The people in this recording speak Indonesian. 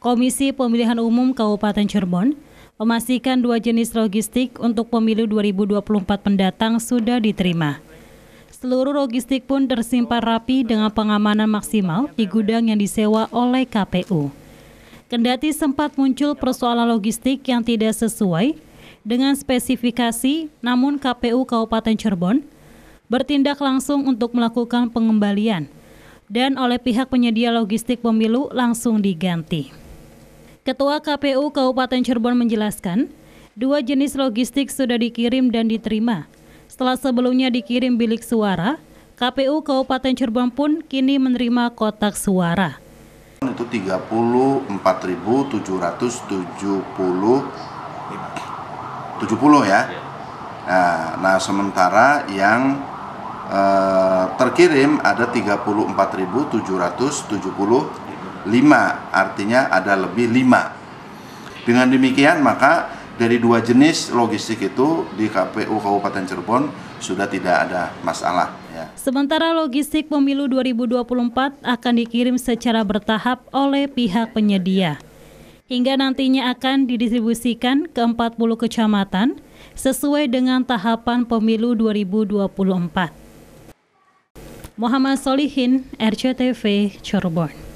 Komisi Pemilihan Umum Kabupaten Cirebon memastikan dua jenis logistik untuk pemilu 2024 mendatang sudah diterima. Seluruh logistik pun tersimpan rapi dengan pengamanan maksimal di gudang yang disewa oleh KPU. Kendati sempat muncul persoalan logistik yang tidak sesuai dengan spesifikasi, namun KPU Kabupaten Cirebon bertindak langsung untuk melakukan pengembalian dan oleh pihak penyedia logistik pemilu langsung diganti. Ketua KPU Kabupaten Cirebon menjelaskan, dua jenis logistik sudah dikirim dan diterima. Setelah sebelumnya dikirim bilik suara, KPU Kabupaten Cirebon pun kini menerima kotak suara. Itu 34.770 70 ya. Nah, nah sementara yang eh, terkirim ada 34.770 lima artinya ada lebih lima dengan demikian maka dari dua jenis logistik itu di KPU Kabupaten Cirebon sudah tidak ada masalah. Ya. Sementara logistik pemilu 2024 akan dikirim secara bertahap oleh pihak penyedia. Hingga nantinya akan didistribusikan ke 40 kecamatan sesuai dengan tahapan pemilu 2024. Muhammad Solihin, RCTV, Cirebon.